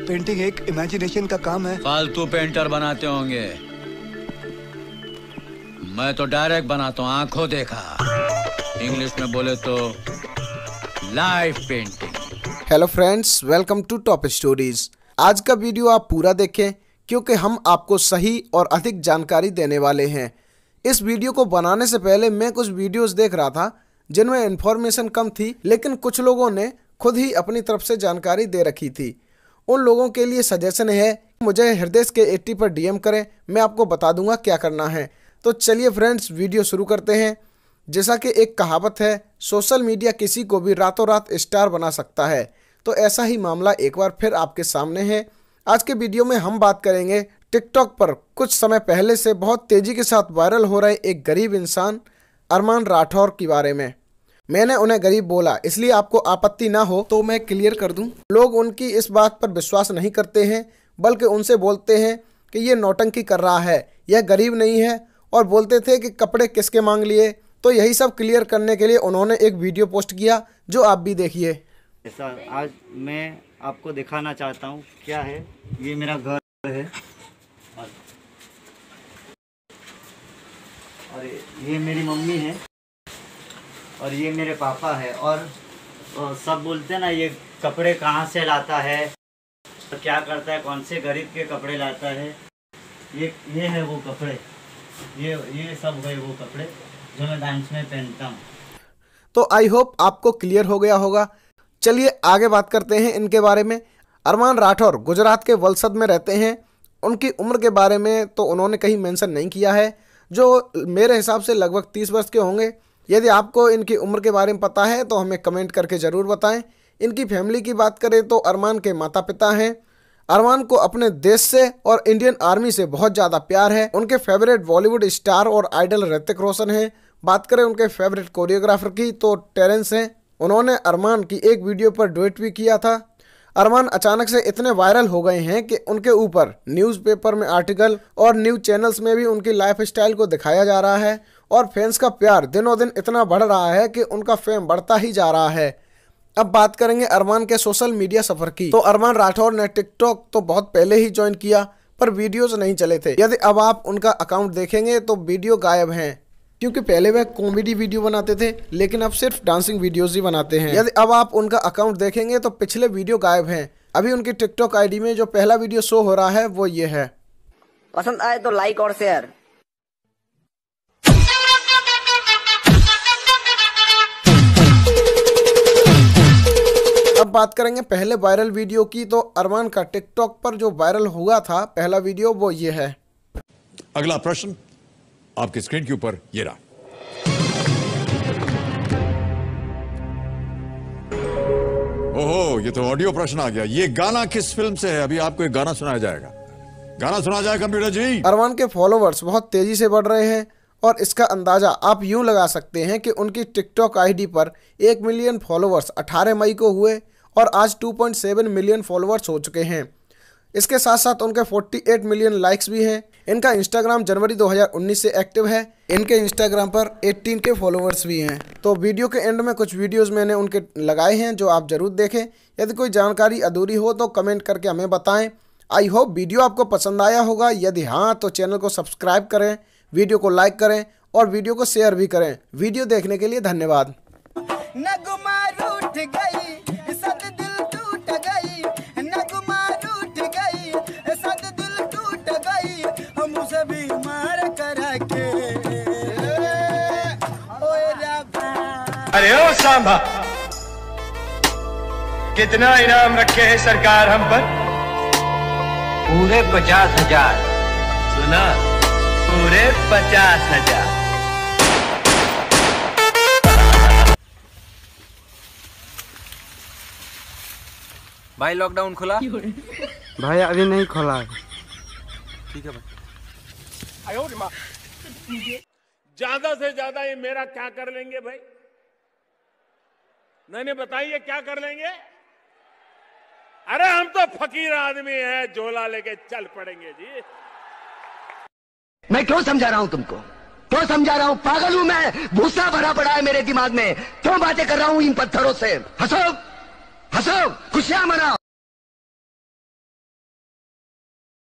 painting एक imagination का काम है फालतू पेंटर बनाते होंगे मैं तो डायरेक्ट बनाता हूँ आंखों देखा इंग्लिश में बोले तो live painting hello friends welcome to top stories आज का वीडियो आप पूरा देखें क्योंकि हम आपको सही और अधिक जानकारी देने वाले हैं इस वीडियो को बनाने से पहले मैं कुछ वीडियोस देख रहा था जिनमें इन्फॉर्मेशन कम थी लेकिन कुछ लोगों ने खुद ही अपनी तरफ से जानकारी दे रखी थी उन लोगों के लिए सजेशन है मुझे हृदय के एट्टी पर डीएम करें मैं आपको बता दूंगा क्या करना है तो चलिए फ्रेंड्स वीडियो शुरू करते हैं जैसा कि एक कहावत है सोशल मीडिया किसी को भी रातों रात स्टार बना सकता है तो ऐसा ही मामला एक बार फिर आपके सामने है आज के वीडियो में हम बात करेंगे टिकटॉक पर कुछ समय पहले से बहुत तेज़ी के साथ वायरल हो रहे एक गरीब इंसान अरमान राठौर के बारे में मैंने उन्हें गरीब बोला इसलिए आपको आपत्ति ना हो तो मैं क्लियर कर दूं लोग उनकी इस बात पर विश्वास नहीं करते हैं बल्कि उनसे बोलते हैं कि ये नौटंकी कर रहा है यह गरीब नहीं है और बोलते थे कि कपड़े किसके मांग लिए तो यही सब क्लियर करने के लिए उन्होंने एक वीडियो पोस्ट किया जो आप भी देखिए आज मैं आपको दिखाना चाहता हूँ क्या है ये मेरा घर है और ये मेरी ये मेरे पापा है और सब बोलते हैं ना ये कपड़े कहाँ से लाता है तो क्या करता है कौन से गरीब के कपड़े लाता है ये ये है वो कपड़े ये ये सब गए वो कपड़े जो मैं डांस में पहनता हूँ तो आई होप आपको क्लियर हो गया होगा चलिए आगे बात करते हैं इनके बारे में अरमान राठौर गुजरात के वलसद में रहते हैं उनकी उम्र के बारे में तो उन्होंने कहीं मेंशन नहीं किया है जो मेरे हिसाब से लगभग तीस वर्ष के होंगे यदि आपको इनकी उम्र के बारे में पता है तो हमें कमेंट करके ज़रूर बताएं इनकी फैमिली की बात करें तो अरमान के माता पिता हैं अरमान को अपने देश से और इंडियन आर्मी से बहुत ज़्यादा प्यार है उनके फेवरेट बॉलीवुड स्टार और आइडल ऋतिक रोशन हैं बात करें उनके फेवरेट कोरियोग्राफर की तो टेरेंस हैं उन्होंने अरमान की एक वीडियो पर ड्वेट भी किया था अरमान अचानक से इतने वायरल हो गए हैं कि उनके ऊपर न्यूज़पेपर में आर्टिकल और न्यूज चैनल्स में भी उनकी स्टाइल को दिखाया जा रहा है और फैंस का प्यार दिनों दिन इतना बढ़ रहा है कि उनका फेम बढ़ता ही जा रहा है अब बात करेंगे अरमान के सोशल मीडिया सफर की तो अरमान राठौर ने टिकटॉक तो बहुत पहले ही ज्वाइन किया पर वीडियोस नहीं चले थे यदि अब आप उनका अकाउंट देखेंगे तो वीडियो गायब हैं क्योंकि पहले वह कॉमेडी वीडियो बनाते थे लेकिन अब सिर्फ डांसिंग वीडियोस ही बनाते हैं यदि अब आप उनका अकाउंट देखेंगे तो पिछले वीडियो गायब हैं अभी उनकी टिकटॉक आईडी में जो पहला वीडियो शो हो रहा है वो ये है पसंद आए तो लाइक और शेयर अब बात करेंगे पहले वायरल वीडियो की तो अरमान का टिकटॉक पर जो वायरल हुआ था पहला वीडियो वो ये है अगला प्रश्न आपकी स्क्रीन के ऊपर ये रहा ओहो ये तो ऑडियो प्रश्न आ गया ये गाना किस फिल्म से है अभी आपको एक गाना सुनाया जाएगा गाना सुना जाए कंप्यूटर जी अरवान के फॉलोवर्स बहुत तेजी से बढ़ रहे हैं और इसका अंदाजा आप यूं लगा सकते हैं कि उनकी टिकटॉक आईडी पर एक मिलियन फॉलोवर्स 18 मई को हुए और आज 2.7 मिलियन फॉलोवर्स हो चुके हैं इसके साथ साथ उनके 48 मिलियन लाइक्स भी हैं इनका इंस्टाग्राम जनवरी 2019 से एक्टिव है इनके इंस्टाग्राम पर 18 के फॉलोअर्स भी हैं तो वीडियो के एंड में कुछ वीडियोस मैंने उनके लगाए हैं जो आप ज़रूर देखें यदि कोई जानकारी अधूरी हो तो कमेंट करके हमें बताएं आई होप वीडियो आपको पसंद आया होगा यदि हाँ तो चैनल को सब्सक्राइब करें वीडियो को लाइक करें और वीडियो को शेयर भी करें वीडियो देखने के लिए धन्यवाद अरे ओ सांभा कितना इनाम रखे है सरकार हम पर पूरे पचास हजार सुना पूरे पचास हजार भाई लॉकडाउन खुला भाई अभी नहीं खुला है ठीक है भाई ज्यादा से ज्यादा ये मेरा क्या कर लेंगे भाई नहीं बताइए क्या कर लेंगे अरे हम तो फकीर आदमी हैं झोला लेके चल पड़ेंगे जी मैं क्यों समझा रहा हूं तुमको क्यों समझा रहा हूं पागल हूं मैं भूसा भरा पड़ा है मेरे दिमाग में क्यों बातें कर रहा हूं इन पत्थरों से हसो हसो खुशियां मनाओ